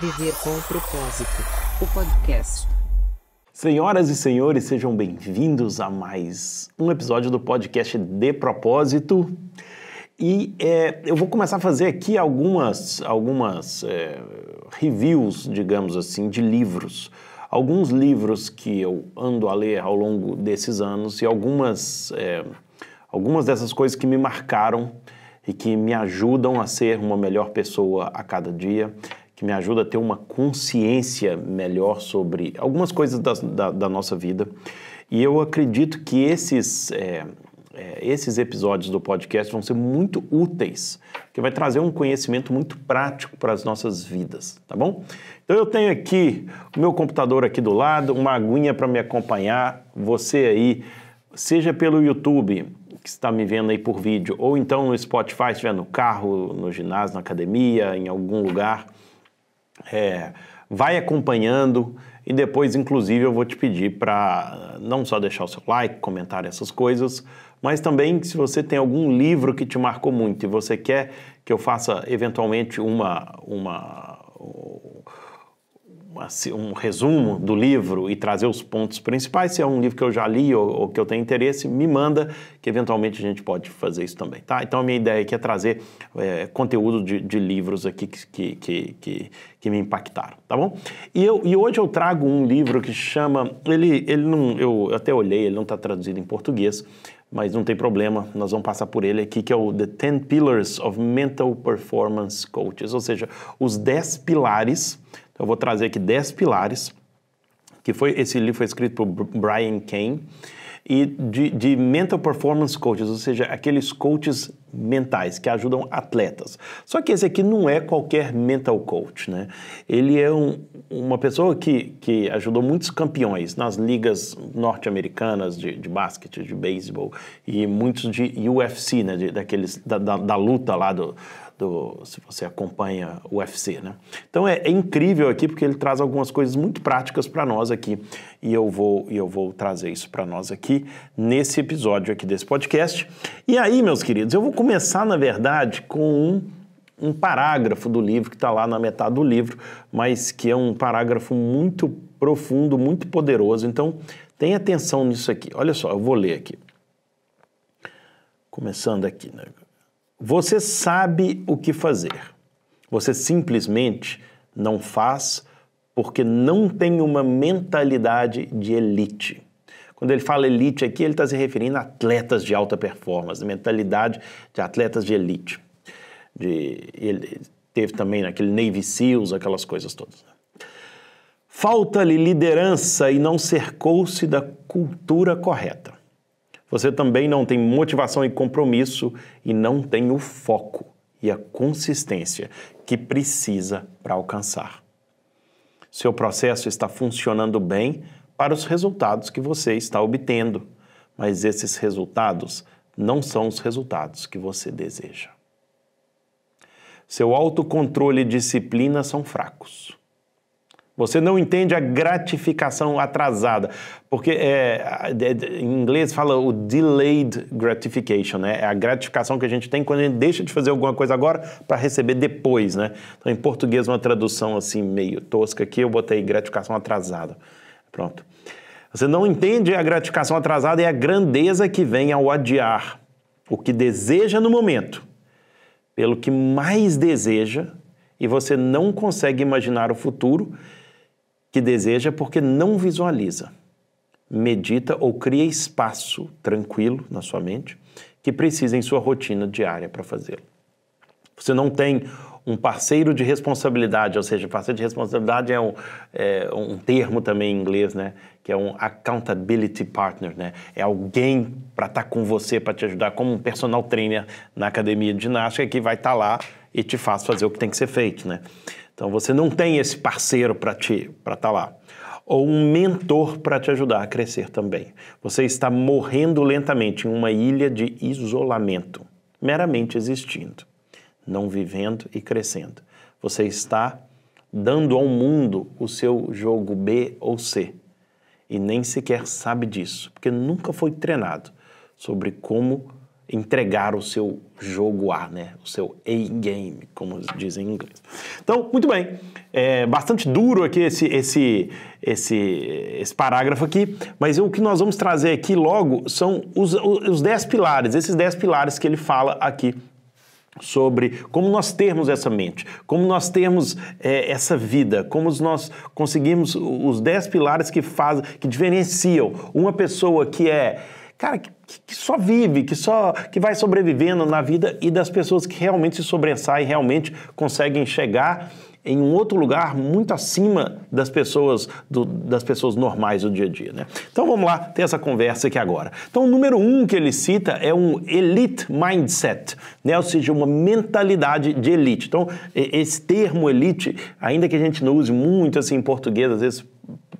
Viver com propósito. O podcast. Senhoras e senhores, sejam bem-vindos a mais um episódio do podcast De Propósito. E é, eu vou começar a fazer aqui algumas, algumas é, reviews, digamos assim, de livros. Alguns livros que eu ando a ler ao longo desses anos e algumas, é, algumas dessas coisas que me marcaram e que me ajudam a ser uma melhor pessoa a cada dia que me ajuda a ter uma consciência melhor sobre algumas coisas da, da, da nossa vida. E eu acredito que esses, é, é, esses episódios do podcast vão ser muito úteis, que vai trazer um conhecimento muito prático para as nossas vidas, tá bom? Então eu tenho aqui o meu computador aqui do lado, uma aguinha para me acompanhar, você aí, seja pelo YouTube, que está me vendo aí por vídeo, ou então no Spotify, se estiver no carro, no ginásio, na academia, em algum lugar é, vai acompanhando e depois, inclusive, eu vou te pedir para não só deixar o seu like, comentar essas coisas, mas também se você tem algum livro que te marcou muito e você quer que eu faça eventualmente uma, uma um resumo do livro e trazer os pontos principais, se é um livro que eu já li ou, ou, que eu tenho interesse, me manda, que eventualmente a gente pode fazer isso também, tá? Então a minha ideia aqui é trazer é, conteúdo de, de, livros aqui que, que, que, que, me impactaram, tá bom? E, eu, e hoje eu trago um livro que chama, ele, ele não, eu até olhei, ele não está traduzido em português, mas não tem problema, nós vamos passar por ele aqui, que é o The Ten Pillars of Mental Performance Coaches, ou seja, os 10 pilares então, eu vou trazer aqui 10 pilares, que foi esse livro foi escrito por Brian Kane, e de, de mental performance coaches, ou seja, aqueles coaches mentais que ajudam atletas. Só que esse aqui não é qualquer mental coach, né? Ele é um, uma pessoa que, que ajudou muitos campeões nas ligas norte-americanas de, de basquete, de beisebol e muitos de UFC, né? De, daqueles, da, da, da luta lá do do, se você acompanha o UFC, né? Então é, é, incrível aqui porque ele traz algumas coisas muito práticas para nós aqui e eu vou e eu vou trazer isso para nós aqui nesse episódio aqui desse podcast. E aí, meus queridos, eu vou começar na verdade com um, um parágrafo do livro que está lá na metade do livro, mas que é um parágrafo muito profundo, muito poderoso. Então tenha atenção nisso aqui. Olha só, eu vou ler aqui. Começando aqui, né? Você sabe o que fazer. Você simplesmente não faz porque não tem uma mentalidade de elite. Quando ele fala elite aqui, ele está se referindo a atletas de alta performance, mentalidade de atletas de elite. De, ele teve também aquele Navy SEALs, aquelas coisas todas. Né? Falta-lhe liderança e não cercou-se da cultura correta você também não tem motivação e compromisso e não tem o foco e a consistência que precisa para alcançar. Seu processo está funcionando bem para os resultados que você está obtendo, mas esses resultados não são os resultados que você deseja. Seu autocontrole e disciplina são fracos. Você não entende a gratificação atrasada, porque é, é, é, em inglês fala o delayed gratification, né? É a gratificação que a gente tem quando a gente deixa de fazer alguma coisa agora para receber depois, né? Então, em português, uma tradução assim meio tosca aqui, eu botei gratificação atrasada. Pronto. Você não entende a gratificação atrasada e a grandeza que vem ao adiar o que deseja no momento, pelo que mais deseja, e você não consegue imaginar o futuro que deseja porque não visualiza. Medita ou cria espaço tranquilo na sua mente que precisa em sua rotina diária para fazê-lo. Você não tem um parceiro de responsabilidade, ou seja, parceiro de responsabilidade é um, é um termo também em inglês, né? Que é um accountability partner, né? É alguém para estar tá com você, para te ajudar, como um personal trainer na academia de ginástica que vai estar tá lá e te faz fazer o que tem que ser feito, né? Então você não tem esse parceiro para te para estar tá lá ou um mentor para te ajudar a crescer também. Você está morrendo lentamente em uma ilha de isolamento, meramente existindo, não vivendo e crescendo. Você está dando ao mundo o seu jogo B ou C e nem sequer sabe disso, porque nunca foi treinado sobre como entregar o seu jogo A, né? O seu A-game, como dizem em inglês. Então, muito bem. É bastante duro aqui esse, esse, esse, esse parágrafo aqui, mas o que nós vamos trazer aqui logo são os, os 10 pilares, esses 10 pilares que ele fala aqui sobre como nós termos essa mente, como nós termos é, essa vida, como nós conseguimos os 10 pilares que fazem, que diferenciam uma pessoa que é cara, que, que, só vive, que só que vai sobrevivendo na vida e das pessoas que realmente se sobressaem, realmente conseguem chegar em um outro lugar muito acima das pessoas do, das pessoas normais do dia a dia, né? Então vamos lá ter essa conversa aqui agora. Então o número um que ele cita é um elite mindset, né? Ou seja, uma mentalidade de elite. Então esse termo elite, ainda que a gente não use muito assim em português, às vezes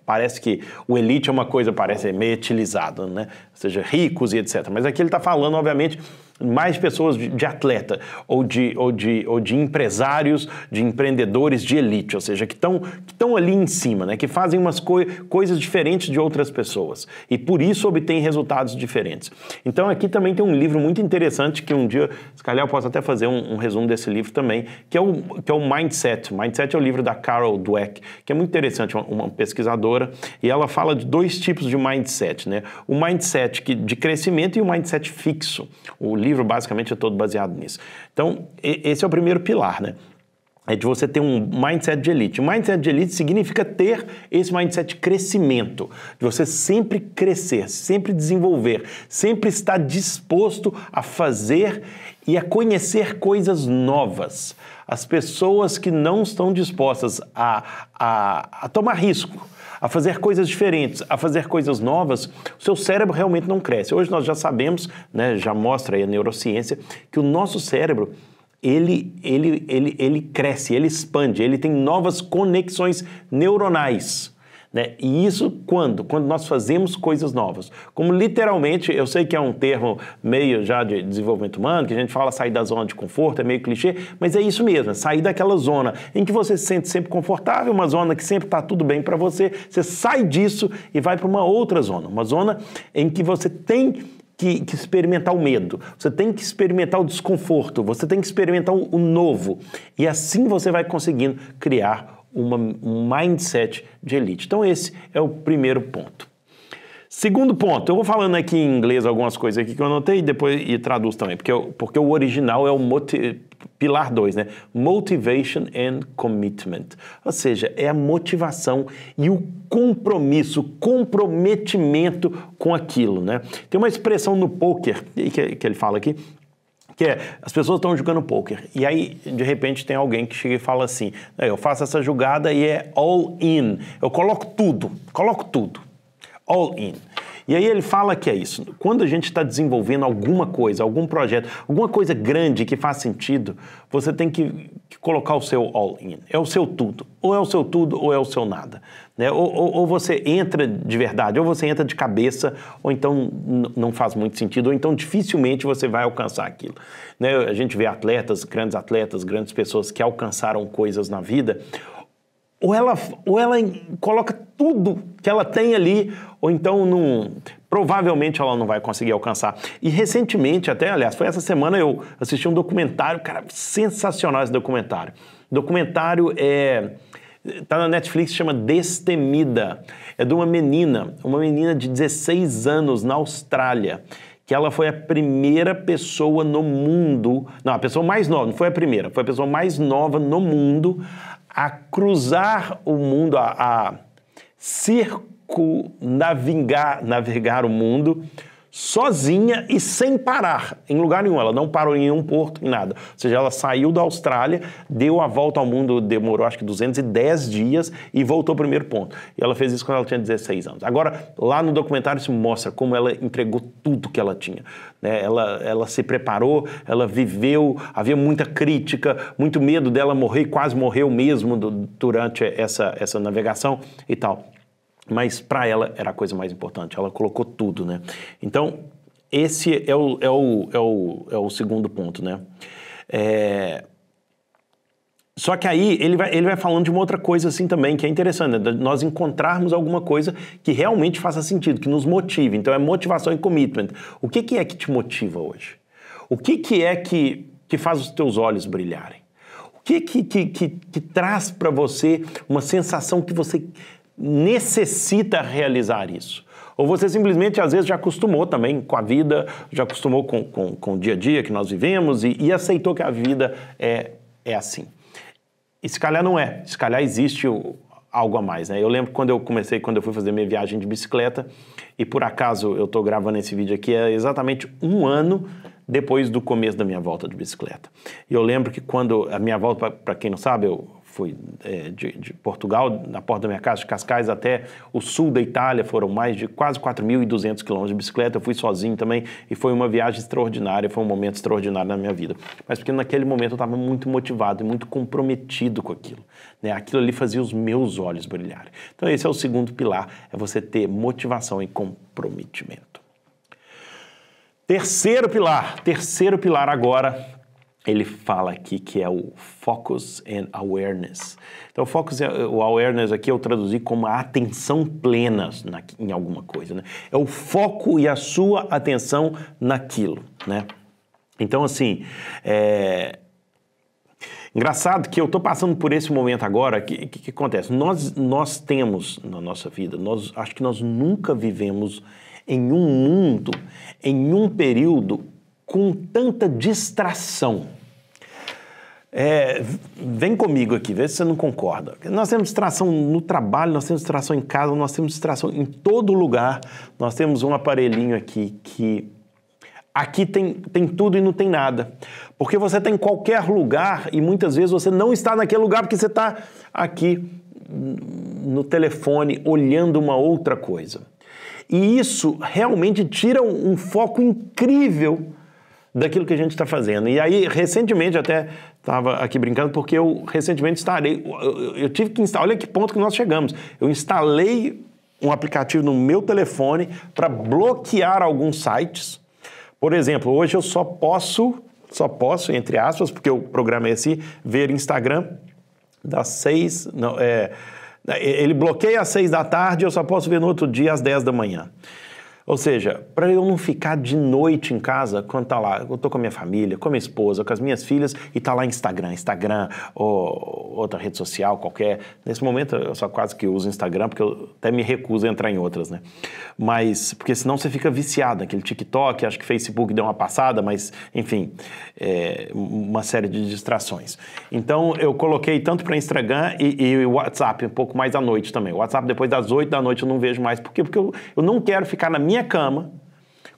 Parece que o elite é uma coisa, parece é meio etilizado, né? Ou seja, ricos e etc. Mas aqui ele está falando, obviamente, mais pessoas de, de, atleta ou de, ou, de, ou de empresários, de empreendedores de elite, ou seja, que estão que ali em cima, né? que fazem umas coisas diferentes de outras pessoas e por isso obtêm resultados diferentes. Então aqui também tem um livro muito interessante que um dia, se calhar eu posso até fazer um, um resumo desse livro também, que é, o, que é o Mindset. Mindset é o livro da Carol Dweck, que é muito interessante, uma, uma pesquisadora, e ela fala de dois tipos de mindset, né? o mindset que, de crescimento e o mindset fixo. O livro basicamente é todo baseado nisso. Então, esse é o primeiro pilar, né? é de você ter um mindset de elite. Mindset de elite significa ter esse mindset de crescimento, de você sempre crescer, sempre desenvolver, sempre estar disposto a fazer e a conhecer coisas novas. As pessoas que não estão dispostas a, a, a tomar risco, a fazer coisas diferentes, a fazer coisas novas, o seu cérebro realmente não cresce. Hoje nós já sabemos, né, já mostra a neurociência, que o nosso cérebro ele, ele, ele, ele cresce, ele expande, ele tem novas conexões neuronais. Né? E isso quando? Quando nós fazemos coisas novas. Como literalmente, eu sei que é um termo meio já de desenvolvimento humano, que a gente fala sair da zona de conforto, é meio clichê, mas é isso mesmo, é sair daquela zona em que você se sente sempre confortável, uma zona que sempre está tudo bem para você, você sai disso e vai para uma outra zona, uma zona em que você tem que, que, experimentar o medo, você tem que experimentar o desconforto, você tem que experimentar o, o novo. E assim você vai conseguindo criar uma, um mindset de elite. Então, esse é o primeiro ponto. Segundo ponto, eu vou falando aqui em inglês algumas coisas aqui que eu anotei e depois e traduz também, porque, porque o original é o motiv, pilar 2, né? Motivation and commitment. Ou seja, é a motivação e o compromisso, comprometimento com aquilo, né? Tem uma expressão no poker que, que ele fala aqui que é as pessoas estão jogando poker e aí de repente tem alguém que chega e fala assim: eu faço essa jogada e é all in, eu coloco tudo, coloco tudo, all in. E aí ele fala que é isso. Quando a gente está desenvolvendo alguma coisa, algum projeto, alguma coisa grande que faz sentido, você tem que, que colocar o seu all-in. É o seu tudo. Ou é o seu tudo ou é o seu nada. Né? Ou, ou, ou, você entra de verdade, ou você entra de cabeça, ou então não faz muito sentido, ou então dificilmente você vai alcançar aquilo. Né? A gente vê atletas, grandes atletas, grandes pessoas que alcançaram coisas na vida ou ela, ou ela coloca tudo que ela tem ali, ou então não, provavelmente ela não vai conseguir alcançar. E recentemente, até aliás, foi essa semana eu assisti um documentário, cara, sensacional esse documentário. Documentário é tá na Netflix, chama Destemida. É de uma menina, uma menina de 16 anos na Austrália que ela foi a primeira pessoa no mundo, não, a pessoa mais nova, não foi a primeira, foi a pessoa mais nova no mundo a cruzar o mundo, a, a circunnavigar navegar o mundo sozinha e sem parar em lugar nenhum. Ela não parou em nenhum porto, em nada. Ou seja, ela saiu da Austrália, deu a volta ao mundo, demorou acho que 210 dias e voltou ao primeiro ponto. E ela fez isso quando ela tinha 16 anos. Agora, lá no documentário se mostra como ela entregou tudo que ela tinha. Né? Ela, ela se preparou, ela viveu, havia muita crítica, muito medo dela morrer, quase morreu mesmo do, durante essa, essa navegação e tal mas para ela era a coisa mais importante, ela colocou tudo, né? Então, esse é o, é o, é o, é o segundo ponto, né? É... Só que aí ele vai, ele vai falando de uma outra coisa assim também, que é interessante, né? nós encontrarmos alguma coisa que realmente faça sentido, que nos motive. Então é motivação e commitment. O que, que é que te motiva hoje? O que, que é que, que faz os teus olhos brilharem? O que, que, que, que, que traz para você uma sensação que você necessita realizar isso. Ou você simplesmente, às vezes, já acostumou também com a vida, já acostumou com, com, com o dia a dia que nós vivemos e, e aceitou que a vida é, é assim. E se calhar não é, se calhar existe o, algo a mais, né? Eu lembro quando eu comecei, quando eu fui fazer minha viagem de bicicleta, e por acaso eu estou gravando esse vídeo aqui, é exatamente um ano depois do começo da minha volta de bicicleta. E eu lembro que quando a minha volta, para quem não sabe, eu Fui é, de, de, Portugal, na porta da minha casa, de Cascais até o sul da Itália, foram mais de quase 4.200 quilômetros de bicicleta. Eu fui sozinho também e foi uma viagem extraordinária, foi um momento extraordinário na minha vida. Mas porque naquele momento eu estava muito motivado e muito comprometido com aquilo. Né? Aquilo ali fazia os meus olhos brilharem. Então, esse é o segundo pilar: é você ter motivação e comprometimento. Terceiro pilar, terceiro pilar agora ele fala aqui que é o focus and awareness. Então, o focus, é, o awareness aqui eu traduzi como a atenção plena na, em alguma coisa, né? É o foco e a sua atenção naquilo, né? Então, assim, é... Engraçado que eu estou passando por esse momento agora, o que, que, que, acontece? Nós, nós temos na nossa vida, nós acho que nós nunca vivemos em um mundo, em um período com tanta distração é, vem comigo aqui, vê se você não concorda. Nós temos distração no trabalho, nós temos distração em casa, nós temos distração em todo lugar. Nós temos um aparelhinho aqui que aqui tem, tem tudo e não tem nada. Porque você está em qualquer lugar e muitas vezes você não está naquele lugar porque você está aqui no telefone olhando uma outra coisa. E isso realmente tira um, um foco incrível daquilo que a gente está fazendo. E aí, recentemente, até estava aqui brincando, porque eu recentemente instalei, eu, tive que instalar, olha que ponto que nós chegamos. Eu instalei um aplicativo no meu telefone para bloquear alguns sites. Por exemplo, hoje eu só posso, só posso, entre aspas, porque o programa é esse, ver Instagram das seis, não, é, ele bloqueia às seis da tarde, eu só posso ver no outro dia às dez da manhã. Ou seja, para eu não ficar de noite em casa quando tá lá, eu tô com a minha família, com a minha esposa, com as minhas filhas e tá lá Instagram, Instagram ou outra rede social qualquer. Nesse momento eu só quase que uso Instagram porque eu até me recuso a entrar em outras, né? Mas porque senão você fica viciado naquele TikTok, acho que Facebook deu uma passada, mas enfim, é, uma série de distrações. Então eu coloquei tanto para Instagram e, e WhatsApp um pouco mais à noite também. O WhatsApp depois das 8 da noite eu não vejo mais, por quê? Porque eu, eu não quero ficar na minha minha cama,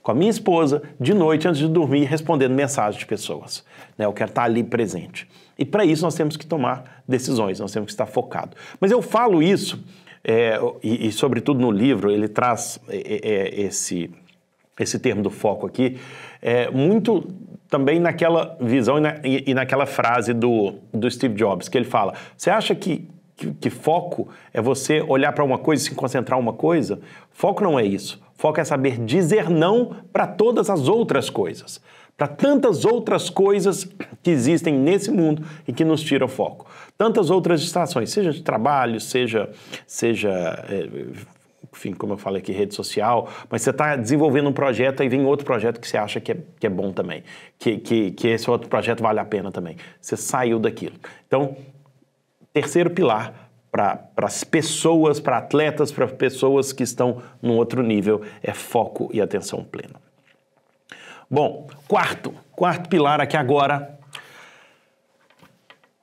com a minha esposa, de noite, antes de dormir, respondendo mensagens de pessoas. Né? Eu quero estar tá ali presente. E para isso nós temos que tomar decisões, nós temos que estar focado. Mas eu falo isso, é, e, e, sobretudo no livro, ele traz é, é, é esse, esse termo do foco aqui, é, muito também naquela visão e, na, e, e naquela frase do, do Steve Jobs, que ele fala: Você acha que que, que, foco é você olhar para uma coisa e se concentrar em uma coisa. Foco não é isso. Foco é saber dizer não para todas as outras coisas, para tantas outras coisas que existem nesse mundo e que nos tiram foco. Tantas outras distrações, seja de trabalho, seja, seja é, enfim, como eu falei aqui, rede social, mas você está desenvolvendo um projeto, e vem outro projeto que você acha que é, que é bom também, que, que, que esse outro projeto vale a pena também. Você saiu daquilo. Então, terceiro pilar, para as pessoas, para atletas, para pessoas que estão num outro nível, é foco e atenção plena. Bom, quarto, quarto pilar aqui agora.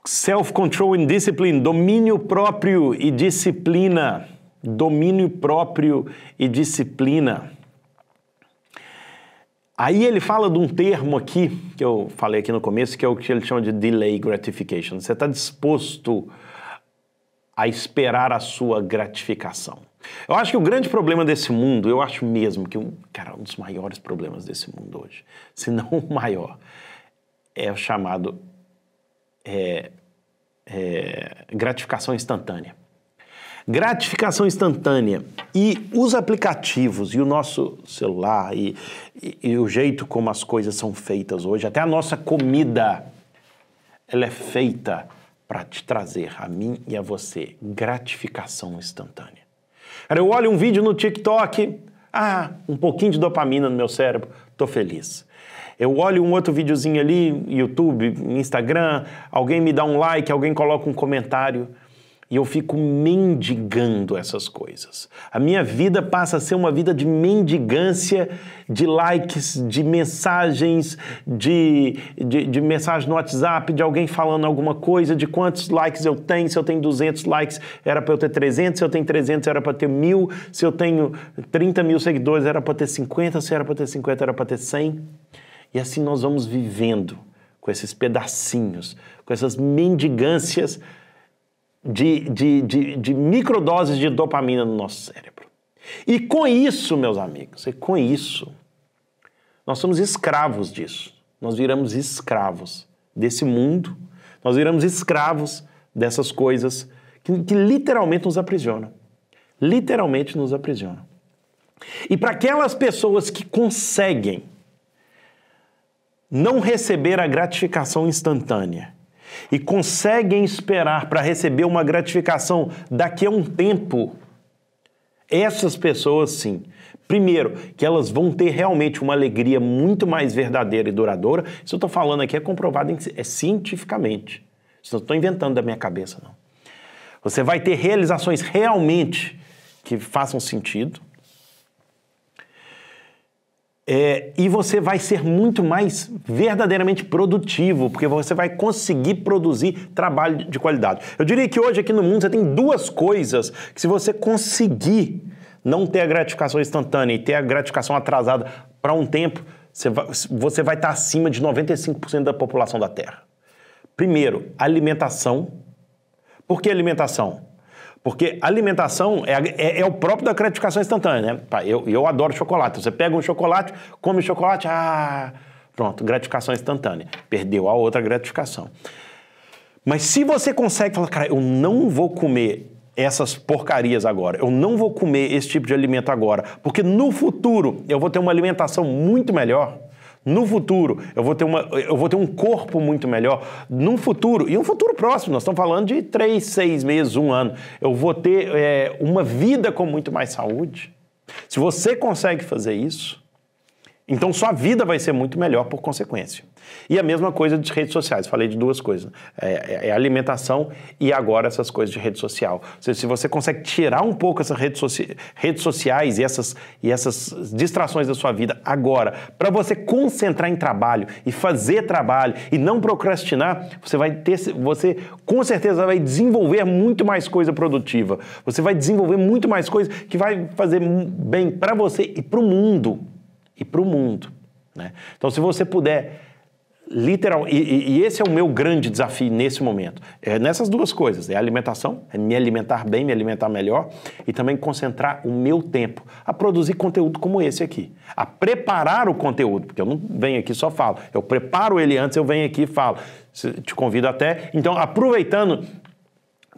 Self-control and discipline, domínio próprio e disciplina. Domínio próprio e disciplina. Aí ele fala de um termo aqui, que eu falei aqui no começo, que é o que ele chama de delay gratification. Você está disposto a a esperar a sua gratificação. Eu acho que o grande problema desse mundo, eu acho mesmo que um, cara, um dos maiores problemas desse mundo hoje, se não o maior, é o chamado é, é, gratificação instantânea. Gratificação instantânea e os aplicativos e o nosso celular e, e, e o jeito como as coisas são feitas hoje, até a nossa comida, ela é feita para te trazer a mim e a você gratificação instantânea. Cara, eu olho um vídeo no TikTok, ah, um pouquinho de dopamina no meu cérebro, tô feliz. Eu olho um outro videozinho ali, YouTube, Instagram, alguém me dá um like, alguém coloca um comentário e eu fico mendigando essas coisas. A minha vida passa a ser uma vida de mendigância, de likes, de mensagens, de, de, de, mensagem no WhatsApp, de alguém falando alguma coisa, de quantos likes eu tenho, se eu tenho 200 likes era para eu ter 300, se eu tenho 300 era para ter mil, se eu tenho 30 mil seguidores era para ter 50, se era para ter 50 era para ter 100. E assim nós vamos vivendo com esses pedacinhos, com essas mendigâncias de, de, de, de microdoses de dopamina no nosso cérebro. E com isso, meus amigos, e com isso, nós somos escravos disso. Nós viramos escravos desse mundo, nós viramos escravos dessas coisas que, que literalmente nos aprisionam. Literalmente nos aprisionam. E para aquelas pessoas que conseguem não receber a gratificação instantânea, e conseguem esperar para receber uma gratificação daqui a um tempo, essas pessoas sim. Primeiro, que elas vão ter realmente uma alegria muito mais verdadeira e duradoura. Isso eu estou falando aqui é comprovado em, é cientificamente. Isso não estou inventando da minha cabeça, não. Você vai ter realizações realmente que façam sentido. É, e você vai ser muito mais verdadeiramente produtivo, porque você vai conseguir produzir trabalho de qualidade. Eu diria que hoje aqui no mundo você tem duas coisas que, se você conseguir não ter a gratificação instantânea e ter a gratificação atrasada para um tempo, você vai, você vai estar tá acima de 95% da população da Terra. Primeiro, alimentação. Por que alimentação? Porque alimentação é, é, é, o próprio da gratificação instantânea, né? Eu, eu adoro chocolate. Você pega um chocolate, come chocolate, ah, pronto, gratificação instantânea. Perdeu a outra gratificação. Mas se você consegue falar, cara, eu não vou comer essas porcarias agora, eu não vou comer esse tipo de alimento agora, porque no futuro eu vou ter uma alimentação muito melhor. No futuro, eu vou ter, uma, eu vou ter um corpo muito melhor. Num futuro, e um futuro próximo, nós estamos falando de três, seis meses, um ano, eu vou ter é, uma vida com muito mais saúde. Se você consegue fazer isso, então sua vida vai ser muito melhor por consequência. E a mesma coisa de redes sociais, falei de duas coisas, né? é, é, é alimentação e agora essas coisas de rede social. se se você consegue tirar um pouco essas redes, socia redes sociais e essas, e essas distrações da sua vida agora, para você concentrar em trabalho e fazer trabalho e não procrastinar, você vai ter, você com certeza vai desenvolver muito mais coisa produtiva. Você vai desenvolver muito mais coisa que vai fazer bem para você e para o mundo. E para o mundo. Né? Então, se você puder Literal, e, e, esse é o meu grande desafio nesse momento. É nessas duas coisas: é alimentação, é me alimentar bem, me alimentar melhor, e também concentrar o meu tempo a produzir conteúdo como esse aqui, a preparar o conteúdo, porque eu não venho aqui só falo, eu preparo ele antes, eu venho aqui e falo. Te convido até. Então, aproveitando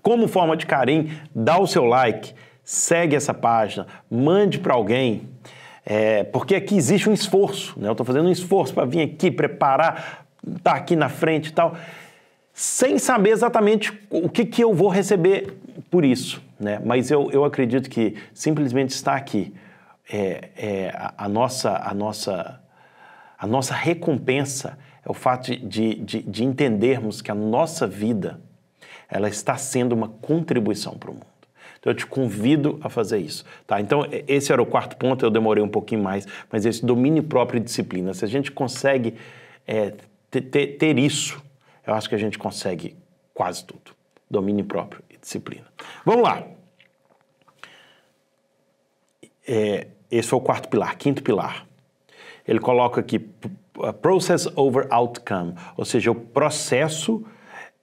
como forma de carinho, dá o seu like, segue essa página, mande para alguém. É, porque aqui existe um esforço, né? Eu estou fazendo um esforço para vir aqui, preparar, estar tá aqui na frente e tal, sem saber exatamente o que, que eu vou receber por isso, né? Mas eu, eu acredito que simplesmente estar aqui é, é a, a, nossa a nossa a nossa recompensa é o fato de, de, de entendermos que a nossa vida ela está sendo uma contribuição para o mundo. Então eu te convido a fazer isso, tá? Então esse era o quarto ponto, eu demorei um pouquinho mais, mas esse domínio próprio e disciplina. Se a gente consegue é, ter, ter isso, eu acho que a gente consegue quase tudo. Domínio próprio e disciplina. Vamos lá. É, esse foi o quarto pilar. Quinto pilar. Ele coloca aqui process over outcome, ou seja, o processo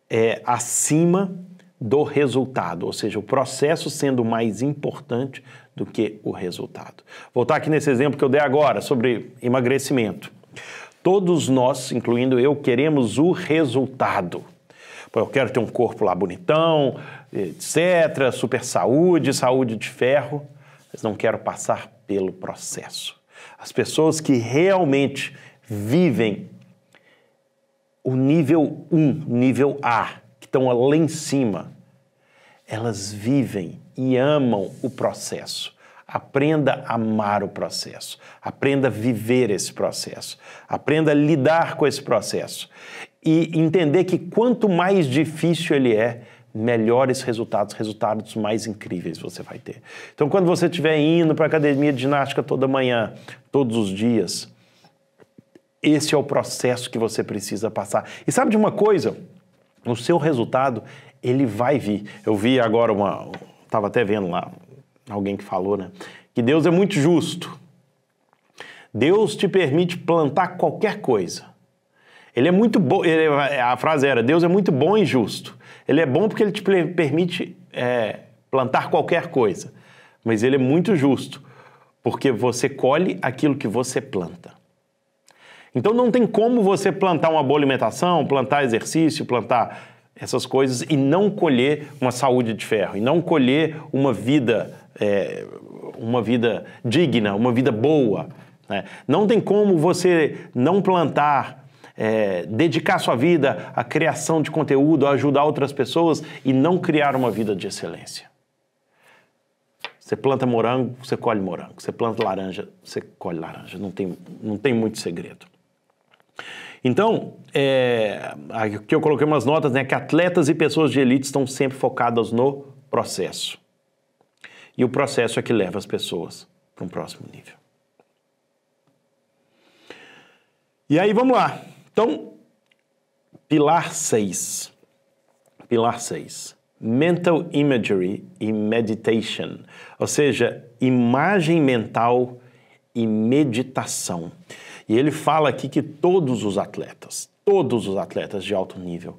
é acima do resultado, ou seja, o processo sendo mais importante do que o resultado. Voltar aqui nesse exemplo que eu dei agora sobre emagrecimento. Todos nós, incluindo eu, queremos o resultado. eu quero ter um corpo lá bonitão, etc., super saúde, saúde de ferro, mas não quero passar pelo processo. As pessoas que realmente vivem o nível 1, nível A, estão lá em cima, elas vivem e amam o processo. Aprenda a amar o processo, aprenda a viver esse processo, aprenda a lidar com esse processo e entender que quanto mais difícil ele é, melhores resultados, resultados mais incríveis você vai ter. Então, quando você estiver indo para a academia de ginástica toda manhã, todos os dias, esse é o processo que você precisa passar. E sabe de uma coisa? no seu resultado, ele vai vir. Eu vi agora uma. Estava até vendo lá alguém que falou, né? Que Deus é muito justo. Deus te permite plantar qualquer coisa. Ele é muito bom. a frase era: Deus é muito bom e justo. Ele é bom porque ele te permite é, plantar qualquer coisa. Mas ele é muito justo, porque você colhe aquilo que você planta. Então não tem como você plantar uma boa alimentação, plantar exercício, plantar essas coisas e não colher uma saúde de ferro, e não colher uma vida, é, uma vida digna, uma vida boa. Né? Não tem como você não plantar, é, dedicar sua vida à criação de conteúdo, a ajudar outras pessoas e não criar uma vida de excelência. Você planta morango, você colhe morango. Você planta laranja, você colhe laranja. Não tem, não tem muito segredo. Então, é, aqui eu coloquei umas notas, né? Que atletas e pessoas de elite estão sempre focadas no processo. E o processo é que leva as pessoas para um próximo nível. E aí, vamos lá. Então, pilar 6. Pilar 6. Mental Imagery e Meditation. Ou seja, imagem mental e meditação. E ele fala aqui que todos os atletas, todos os atletas de alto nível,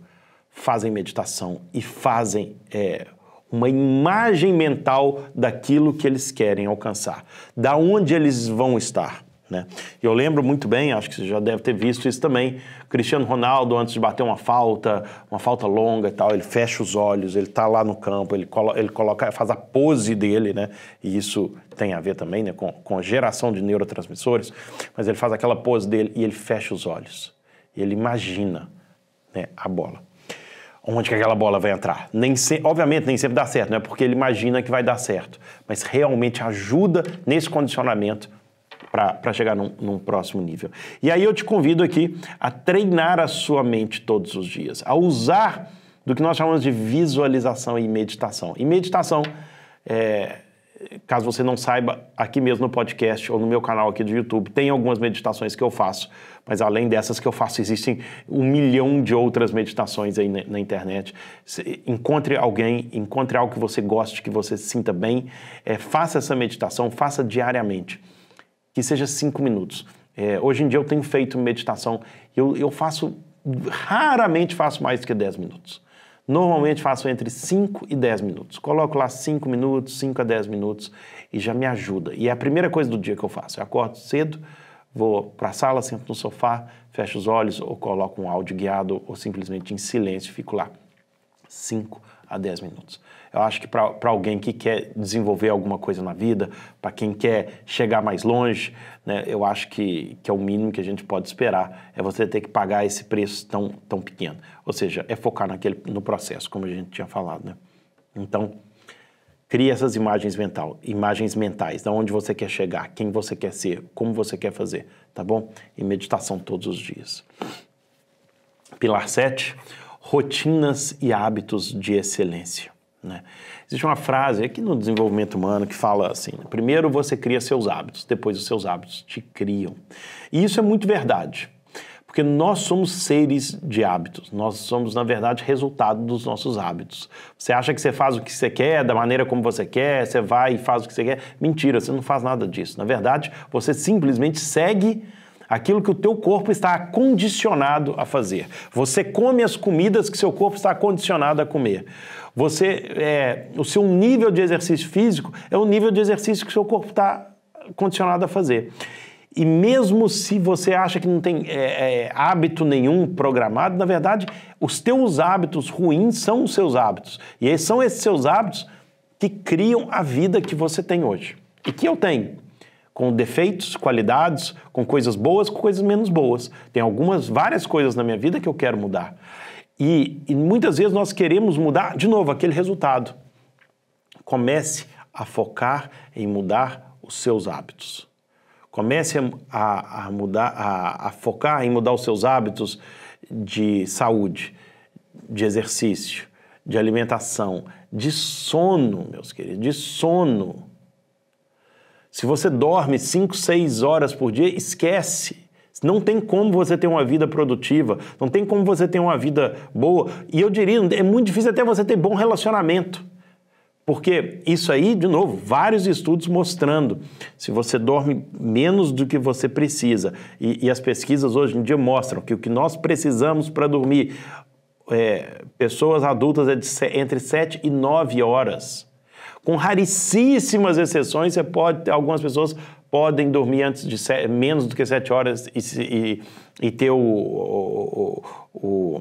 fazem meditação e fazem é, uma imagem mental daquilo que eles querem alcançar, da onde eles vão estar. Né? Eu lembro muito bem, acho que você já deve ter visto isso também. Cristiano Ronaldo, antes de bater uma falta, uma falta longa e tal, ele fecha os olhos, ele está lá no campo, ele, colo ele coloca, faz a pose dele, né? E isso tem a ver também né, com, com a geração de neurotransmissores, mas ele faz aquela pose dele e ele fecha os olhos. E ele imagina né, a bola. Onde que aquela bola vai entrar? Nem se, obviamente, nem sempre dá certo, não é porque ele imagina que vai dar certo, mas realmente ajuda nesse condicionamento para chegar num, num, próximo nível. E aí eu te convido aqui a treinar a sua mente todos os dias, a usar do que nós chamamos de visualização e meditação. E meditação, é, caso você não saiba, aqui mesmo no podcast ou no meu canal aqui do YouTube, tem algumas meditações que eu faço, mas além dessas que eu faço, existem um milhão de outras meditações aí na, na internet. Encontre alguém, encontre algo que você goste, que você se sinta bem, é, faça essa meditação, faça diariamente que seja cinco minutos. É, hoje em dia eu tenho feito meditação, eu, eu faço, raramente faço mais do que 10 minutos. Normalmente faço entre 5 e 10 minutos. Coloco lá 5 minutos, 5 a 10 minutos e já me ajuda. E é a primeira coisa do dia que eu faço. Eu acordo cedo, vou para a sala, sento no sofá, fecho os olhos ou coloco um áudio guiado ou simplesmente em silêncio fico lá. 5 a 10 minutos. Eu acho que para alguém que quer desenvolver alguma coisa na vida, para quem quer chegar mais longe, né, eu acho que, que é o mínimo que a gente pode esperar, é você ter que pagar esse preço tão, tão pequeno. Ou seja, é focar naquele, no processo, como a gente tinha falado. Né? Então, cria essas imagens, mental, imagens mentais, de onde você quer chegar, quem você quer ser, como você quer fazer, tá bom? E meditação todos os dias. Pilar 7, rotinas e hábitos de excelência. Né? Existe uma frase aqui no desenvolvimento humano que fala assim: né? primeiro você cria seus hábitos, depois os seus hábitos te criam. E isso é muito verdade, porque nós somos seres de hábitos, nós somos, na verdade, resultado dos nossos hábitos. Você acha que você faz o que você quer, da maneira como você quer, você vai e faz o que você quer? Mentira, você não faz nada disso. Na verdade, você simplesmente segue aquilo que o teu corpo está condicionado a fazer. Você come as comidas que seu corpo está condicionado a comer. Você, é, o seu nível de exercício físico é o nível de exercício que seu corpo está condicionado a fazer. E mesmo se você acha que não tem é, é, hábito nenhum programado, na verdade, os teus hábitos ruins são os seus hábitos. E são esses seus hábitos que criam a vida que você tem hoje. E que eu tenho com defeitos, qualidades, com coisas boas, com coisas menos boas. Tem algumas, várias coisas na minha vida que eu quero mudar. E, e muitas vezes nós queremos mudar, de novo, aquele resultado. Comece a focar em mudar os seus hábitos. Comece a, a mudar, a, a focar em mudar os seus hábitos de saúde, de exercício, de alimentação, de sono, meus queridos, de sono. Se você dorme 5, 6 horas por dia, esquece. Não tem como você ter uma vida produtiva, não tem como você ter uma vida boa. E eu diria, é muito difícil até você ter bom relacionamento. Porque isso aí, de novo, vários estudos mostrando. Se você dorme menos do que você precisa, e, e as pesquisas hoje em dia mostram que o que nós precisamos para dormir, é, pessoas adultas, é de, entre 7 e 9 horas. Com raríssimas exceções, você pode, algumas pessoas podem dormir antes de menos do que sete horas e, e, e ter o, o, o,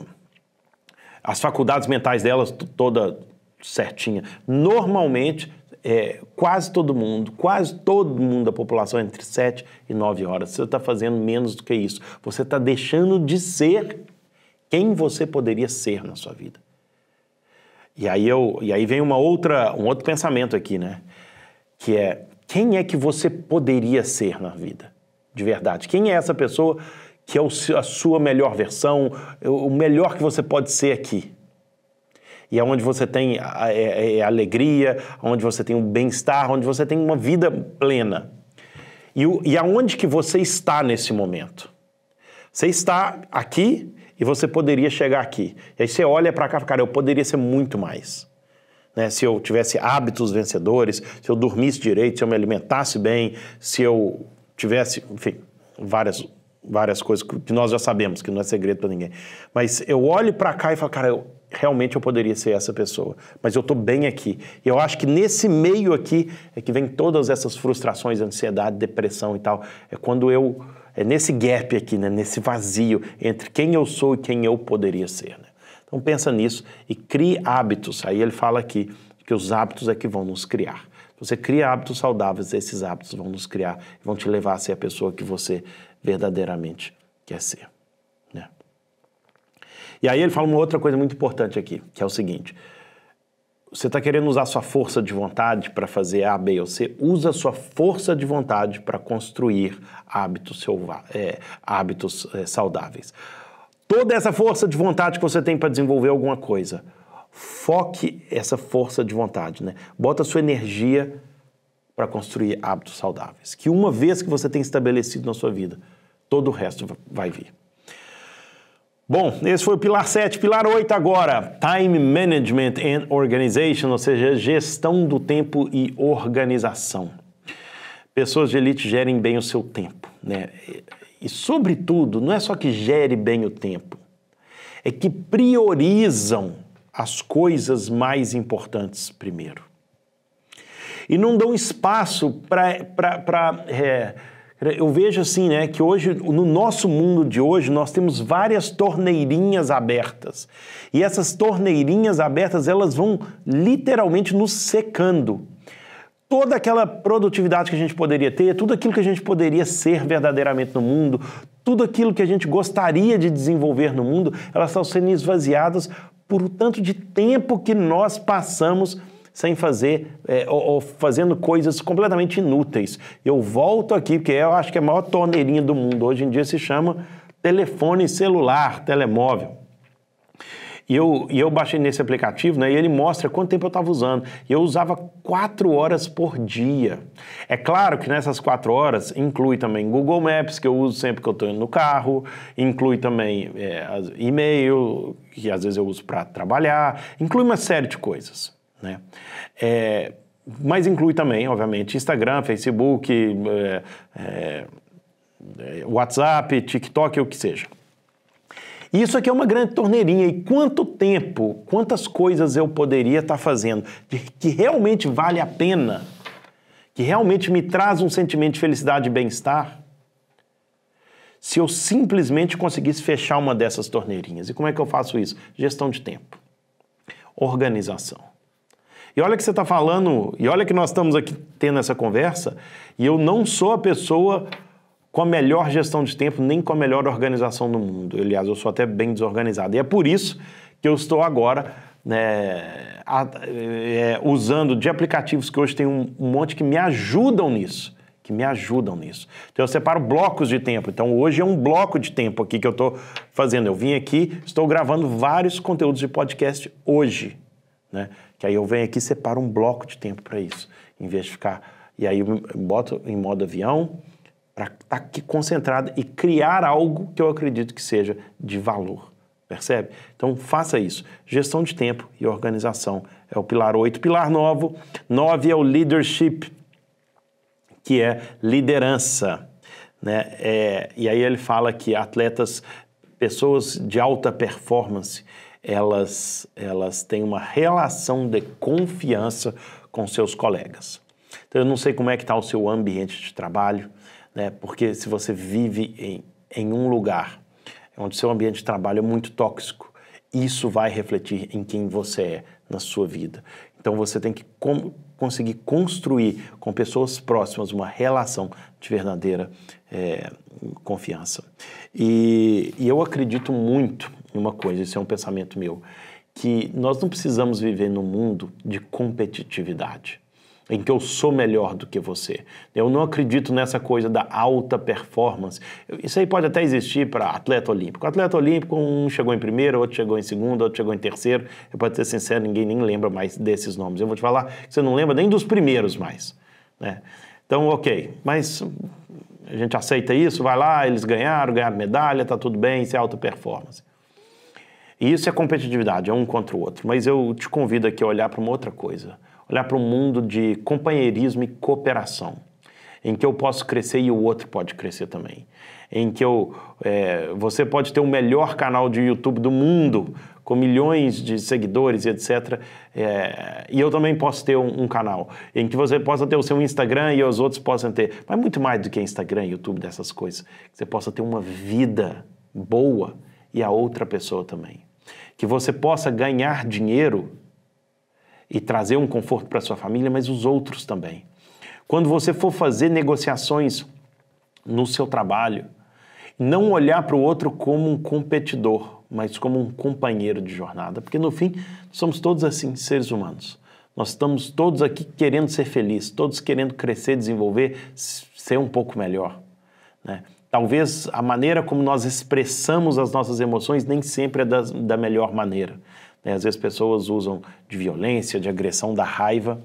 as faculdades mentais delas toda certinha. Normalmente, é, quase todo mundo, quase todo mundo da população é entre 7 e 9 horas. Você está fazendo menos do que isso. Você está deixando de ser quem você poderia ser na sua vida. E aí, eu, e aí vem uma outra, um outro pensamento aqui, né? Que é quem é que você poderia ser na vida, de verdade? Quem é essa pessoa que é o, a sua melhor versão, o melhor que você pode ser aqui? E é onde você tem a, a, a é, é, é alegria, onde você tem o um bem-estar, onde você tem uma vida plena. E, e aonde que você está nesse momento? Você está aqui e você poderia chegar aqui. E aí você olha para cá e cara, eu poderia ser muito mais. Né? Se eu tivesse hábitos vencedores, se eu dormisse direito, se eu me alimentasse bem, se eu tivesse, enfim, várias várias coisas que nós já sabemos, que não é segredo para ninguém. Mas eu olho para cá e falo, cara, eu, realmente eu poderia ser essa pessoa, mas eu estou bem aqui. E eu acho que nesse meio aqui é que vem todas essas frustrações, ansiedade, depressão e tal. É quando eu é nesse gap aqui, né? nesse vazio entre quem eu sou e quem eu poderia ser. Né? Então pensa nisso e crie hábitos. Aí ele fala aqui que os hábitos é que vão nos criar. Você cria hábitos saudáveis, esses hábitos vão nos criar, vão te levar a ser a pessoa que você verdadeiramente quer ser. Né? E aí ele fala uma outra coisa muito importante aqui, que é o seguinte: você está querendo usar sua força de vontade para fazer A, B ou C? Usa sua força de vontade para construir hábitos, é, hábitos é, saudáveis. Toda essa força de vontade que você tem para desenvolver alguma coisa, foque essa força de vontade, né? Bota sua energia para construir hábitos saudáveis. Que uma vez que você tem estabelecido na sua vida, todo o resto vai vir. Bom, esse foi o pilar 7. Pilar 8 agora, Time Management and Organization, ou seja, gestão do tempo e organização. Pessoas de elite gerem bem o seu tempo, né? E, sobretudo, não é só que gere bem o tempo, é que priorizam as coisas mais importantes primeiro. E não dão espaço para eu vejo assim, né, que hoje, no nosso mundo de hoje, nós temos várias torneirinhas abertas. E essas torneirinhas abertas, elas vão literalmente nos secando. Toda aquela produtividade que a gente poderia ter, tudo aquilo que a gente poderia ser verdadeiramente no mundo, tudo aquilo que a gente gostaria de desenvolver no mundo, elas estão sendo esvaziadas por o tanto de tempo que nós passamos sem fazer é, ou, ou, fazendo coisas completamente inúteis. Eu volto aqui, porque eu acho que é a maior torneirinha do mundo hoje em dia se chama telefone celular, telemóvel. E eu, e eu baixei nesse aplicativo, né? E ele mostra quanto tempo eu estava usando. Eu usava quatro horas por dia. É claro que nessas quatro horas inclui também Google Maps, que eu uso sempre que eu estou indo no carro, inclui também é, e-mail, que às vezes eu uso para trabalhar, inclui uma série de coisas. Né? É, mas inclui também, obviamente, Instagram, Facebook, é, é, WhatsApp, TikTok, o que seja. Isso aqui é uma grande torneirinha e quanto tempo, quantas coisas eu poderia estar tá fazendo que realmente vale a pena, que realmente me traz um sentimento de felicidade e bem-estar, se eu simplesmente conseguisse fechar uma dessas torneirinhas. E como é que eu faço isso? Gestão de tempo, organização. E olha que você está falando, e olha que nós estamos aqui tendo essa conversa, e eu não sou a pessoa com a melhor gestão de tempo, nem com a melhor organização do mundo. Aliás, eu sou até bem desorganizado. E é por isso que eu estou agora né, a, é, usando de aplicativos que hoje tem um, um monte que me ajudam nisso que me ajudam nisso. Então eu separo blocos de tempo. Então hoje é um bloco de tempo aqui que eu estou fazendo. Eu vim aqui, estou gravando vários conteúdos de podcast hoje. Né? Que aí eu venho aqui e separo um bloco de tempo para isso, em vez de ficar. E aí eu boto em modo avião para estar tá aqui concentrado e criar algo que eu acredito que seja de valor. Percebe? Então faça isso. Gestão de tempo e organização é o pilar 8. Pilar novo, 9 é o leadership, que é liderança. Né? É, e aí ele fala que atletas, pessoas de alta performance, elas, elas têm uma relação de confiança com seus colegas. Então, eu não sei como é que está o seu ambiente de trabalho, né? porque se você vive em, em um lugar onde seu ambiente de trabalho é muito tóxico, isso vai refletir em quem você é na sua vida. Então, você tem que conseguir construir com pessoas próximas uma relação de verdadeira é, confiança. E, e eu acredito muito uma coisa, isso é um pensamento meu, que nós não precisamos viver num mundo de competitividade em que eu sou melhor do que você. Eu não acredito nessa coisa da alta performance. Isso aí pode até existir para atleta olímpico. atleta olímpico, um chegou em primeiro, outro chegou em segundo, outro chegou em terceiro. Eu posso ser sincero, ninguém nem lembra mais desses nomes. Eu vou te falar que você não lembra nem dos primeiros mais. Né? Então, ok, mas a gente aceita isso, vai lá, eles ganharam, ganharam medalha, tá tudo bem, isso é alta performance. E isso é competitividade, é um contra o outro. Mas eu te convido aqui a olhar para uma outra coisa, olhar para um mundo de companheirismo e cooperação, em que eu posso crescer e o outro pode crescer também. Em que eu, é, você pode ter o melhor canal de YouTube do mundo, com milhões de seguidores e etc. É, e eu também posso ter um, um, canal em que você possa ter o seu Instagram e os outros possam ter. Mas muito mais do que Instagram, YouTube, dessas coisas. Que você possa ter uma vida boa e a outra pessoa também que você possa ganhar dinheiro e trazer um conforto para sua família, mas os outros também. Quando você for fazer negociações no seu trabalho, não olhar para o outro como um competidor, mas como um companheiro de jornada, porque no fim somos todos assim, seres humanos. Nós estamos todos aqui querendo ser felizes, todos querendo crescer, desenvolver, ser um pouco melhor. Né? Talvez a maneira como nós expressamos as nossas emoções nem sempre é da, da melhor maneira. Né? Às vezes pessoas usam de violência, de agressão, da raiva,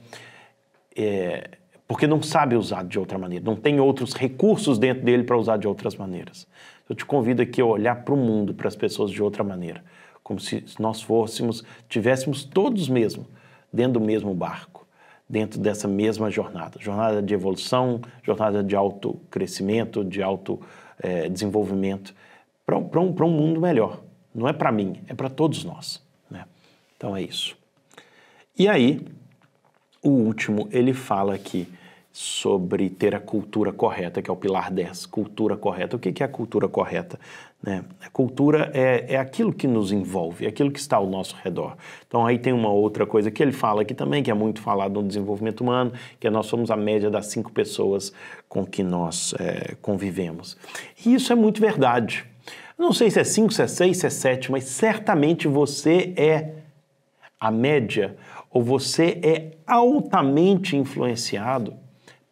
é, porque não sabe usar de outra maneira, não tem outros recursos dentro dele para usar de outras maneiras. Eu te convido aqui a olhar para o mundo, para as pessoas de outra maneira, como se nós fôssemos, tivéssemos todos mesmo dentro do mesmo barco dentro dessa mesma jornada. Jornada de evolução, jornada de alto crescimento, de alto eh, desenvolvimento, para um, um mundo melhor. Não é para mim, é para todos nós. Né? Então é isso. E aí, o último, ele fala aqui sobre ter a cultura correta, que é o pilar 10, cultura correta. O que é a cultura correta? Né? A cultura é, é aquilo que nos envolve, é aquilo que está ao nosso redor. Então, aí tem uma outra coisa que ele fala aqui também, que é muito falado no desenvolvimento humano, que é nós somos a média das cinco pessoas com que nós é, convivemos. E isso é muito verdade. não sei se é cinco, se é seis, se é sete, mas certamente você é a média ou você é altamente influenciado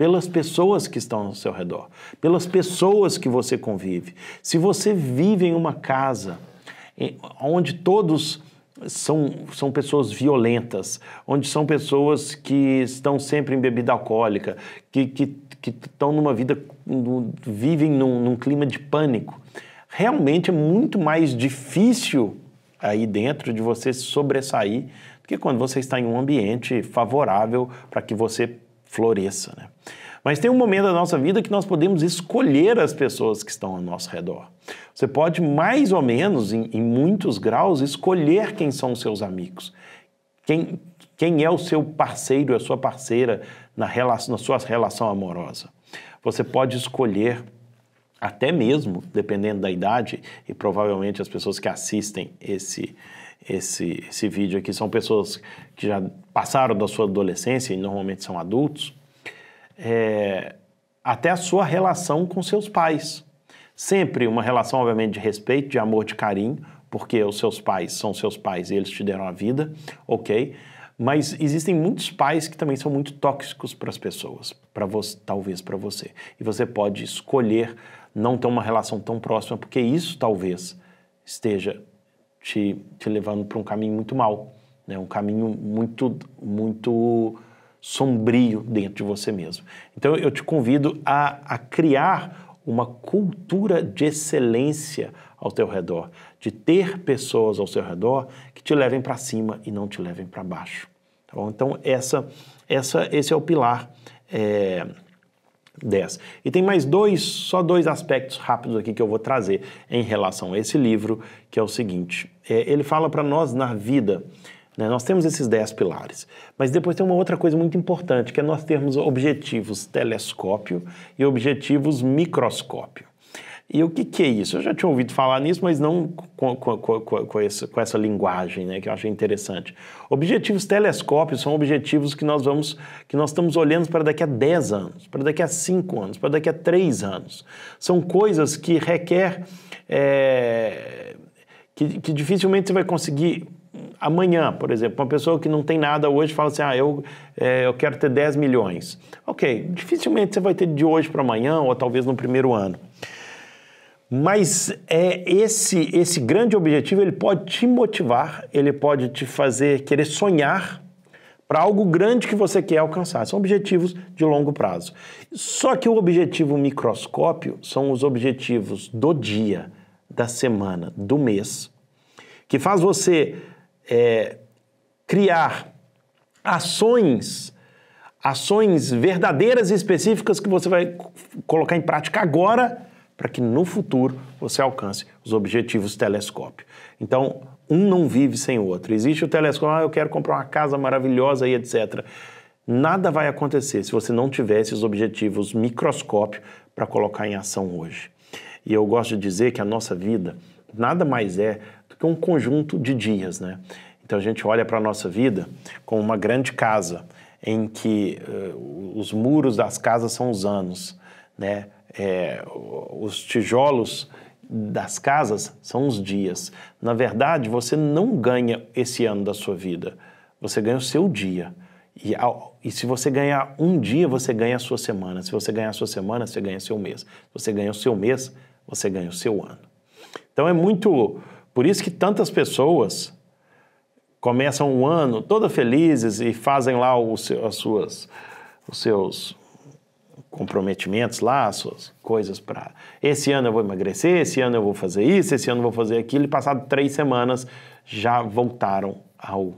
pelas pessoas que estão ao seu redor, pelas pessoas que você convive. Se você vive em uma casa onde todos são, são pessoas violentas, onde são pessoas que estão sempre em bebida alcoólica, que, que, que estão numa vida, vivem num, num clima de pânico. Realmente é muito mais difícil aí dentro de você se sobressair do que quando você está em um ambiente favorável para que você floresça. Né? Mas tem um momento da nossa vida que nós podemos escolher as pessoas que estão ao nosso redor. Você pode, mais ou menos, em, em muitos graus, escolher quem são os seus amigos. Quem, quem é o seu parceiro, a sua parceira na, relação, na sua relação amorosa. Você pode escolher até mesmo, dependendo da idade, e provavelmente as pessoas que assistem esse, esse, esse vídeo aqui são pessoas que já passaram da sua adolescência e normalmente são adultos, é, até a sua relação com seus pais. Sempre uma relação, obviamente, de respeito, de amor, de carinho, porque os seus pais são seus pais e eles te deram a vida, ok? Mas existem muitos pais que também são muito tóxicos para as pessoas, para você, talvez para você. E você pode escolher não ter uma relação tão próxima, porque isso talvez esteja te, te levando para um caminho muito mal, né? um caminho muito, muito sombrio dentro de você mesmo. Então eu te convido a, a criar uma cultura de excelência ao teu redor, de ter pessoas ao seu redor que te levem para cima e não te levem para baixo. Tá então essa, essa, esse é o pilar é, 10. E tem mais dois, só dois aspectos rápidos aqui que eu vou trazer em relação a esse livro, que é o seguinte: é, ele fala para nós na vida né? Nós temos esses dez pilares. Mas depois tem uma outra coisa muito importante, que é nós termos objetivos telescópio e objetivos microscópio. E o que, que é isso? Eu já tinha ouvido falar nisso, mas não com, com, com, com, essa, com essa linguagem, né, que eu achei interessante. Objetivos telescópios são objetivos que nós vamos, que nós estamos olhando para daqui a 10 anos, para daqui a 5 anos, para daqui a 3 anos. São coisas que requer é, que, que dificilmente você vai conseguir amanhã, por exemplo, uma pessoa que não tem nada hoje fala assim, ah, eu, é, eu quero ter 10 milhões. Ok, dificilmente você vai ter de hoje para amanhã ou talvez no primeiro ano. Mas é esse esse grande objetivo ele pode te motivar, ele pode te fazer querer sonhar para algo grande que você quer alcançar. São objetivos de longo prazo. Só que o objetivo microscópio são os objetivos do dia, da semana, do mês, que faz você é, criar ações, ações verdadeiras e específicas que você vai colocar em prática agora para que no futuro você alcance os objetivos telescópio. Então, um não vive sem o outro. Existe o telescópio, ah, eu quero comprar uma casa maravilhosa e etc. Nada vai acontecer se você não tiver esses objetivos microscópio para colocar em ação hoje. E eu gosto de dizer que a nossa vida nada mais é que é um conjunto de dias, né? Então a gente olha para a nossa vida como uma grande casa, em que uh, os muros das casas são os anos, né? É, os tijolos das casas são os dias. Na verdade, você não ganha esse ano da sua vida, você ganha o seu dia. E, ao, e, se você ganhar um dia, você ganha a sua semana. Se você ganhar a sua semana, você ganha o seu mês. Se você ganha o seu mês, você ganha o seu ano. Então é muito por isso que tantas pessoas começam um ano toda felizes e fazem lá as suas, os seus comprometimentos lá, as suas coisas para esse ano eu vou emagrecer, esse ano eu vou fazer isso, esse ano eu vou fazer aquilo, e passado três semanas já voltaram ao,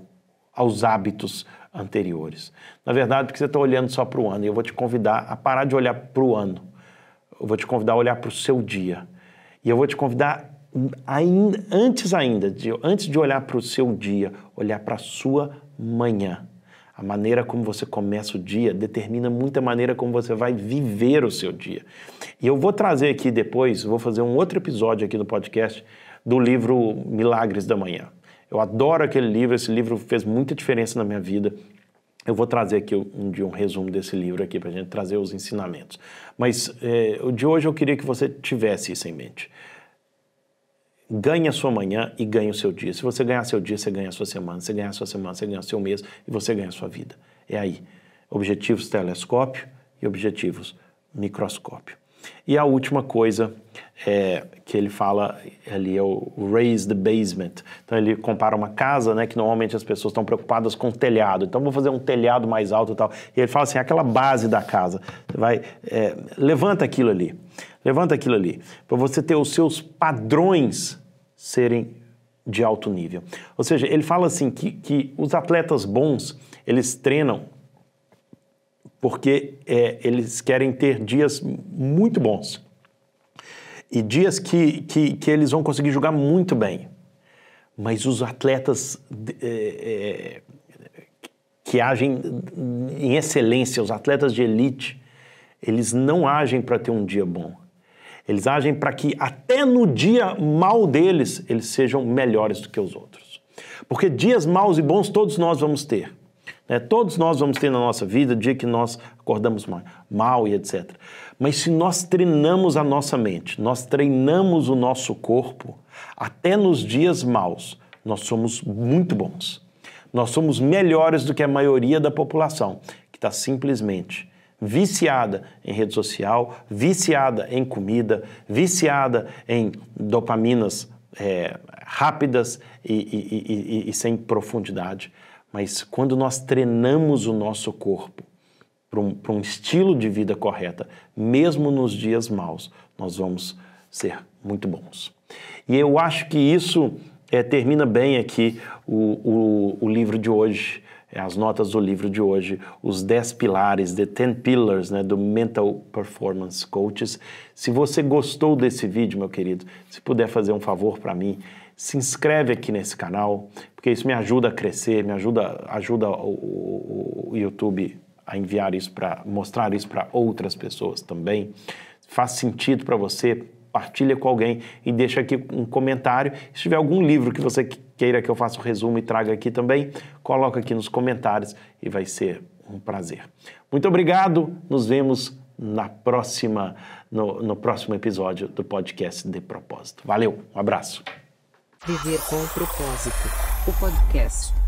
aos hábitos anteriores. Na verdade, porque você está olhando só para o ano, e eu vou te convidar a parar de olhar para o ano, eu vou te convidar a olhar para o seu dia, e eu vou te convidar ainda, antes ainda, de, antes de olhar para o seu dia, olhar para a sua manhã. A maneira como você começa o dia determina muita maneira como você vai viver o seu dia. E eu vou trazer aqui depois, vou fazer um outro episódio aqui no podcast do livro Milagres da Manhã. Eu adoro aquele livro, esse livro fez muita diferença na minha vida. Eu vou trazer aqui um dia um resumo desse livro aqui para a gente trazer os ensinamentos. Mas é, de hoje eu queria que você tivesse isso em mente ganha a sua manhã e ganha o seu dia. Se você ganhar seu dia, você ganha a sua semana. Se ganhar a sua semana, você ganha o seu mês e você ganha a sua vida. É aí. Objetivos telescópio e objetivos microscópio. E a última coisa é, que ele fala ali é o raise the basement. Então ele compara uma casa, né, que normalmente as pessoas estão preocupadas com o telhado. Então vou fazer um telhado mais alto e tal. E ele fala assim, é aquela base da casa, vai é, levanta aquilo ali. Levanta aquilo ali, para você ter os seus padrões serem de alto nível. Ou seja, ele fala assim que, que os atletas bons, eles treinam porque é, eles querem ter dias muito bons e dias que, que, que, eles vão conseguir jogar muito bem. Mas os atletas é, é, que agem em excelência, os atletas de elite, eles não agem para ter um dia bom. Eles agem para que até no dia mal deles eles sejam melhores do que os outros. Porque dias maus e bons todos nós vamos ter. Né? Todos nós vamos ter na nossa vida dia que nós acordamos mal, mal e etc. Mas se nós treinamos a nossa mente, nós treinamos o nosso corpo, até nos dias maus nós somos muito bons. Nós somos melhores do que a maioria da população, que está simplesmente viciada em rede social, viciada em comida, viciada em dopaminas é, rápidas e, e, e, e sem profundidade. Mas quando nós treinamos o nosso corpo para um, um estilo de vida correta, mesmo nos dias maus, nós vamos ser muito bons. E eu acho que isso é, termina bem aqui o, o, o livro de hoje. É as notas do livro de hoje, os 10 pilares, the 10 pillars né, do Mental Performance Coaches. Se você gostou desse vídeo, meu querido, se puder fazer um favor para mim, se inscreve aqui nesse canal, porque isso me ajuda a crescer, me ajuda, ajuda o, o, o YouTube a enviar isso para mostrar isso para outras pessoas também. Faz sentido para você, partilha com alguém e deixa aqui um comentário. Se tiver algum livro que você queira que eu faça um resumo e traga aqui também, coloca aqui nos comentários e vai ser um prazer. Muito obrigado, nos vemos na próxima no, no próximo episódio do podcast de propósito. Valeu, um abraço. Viver com propósito. O podcast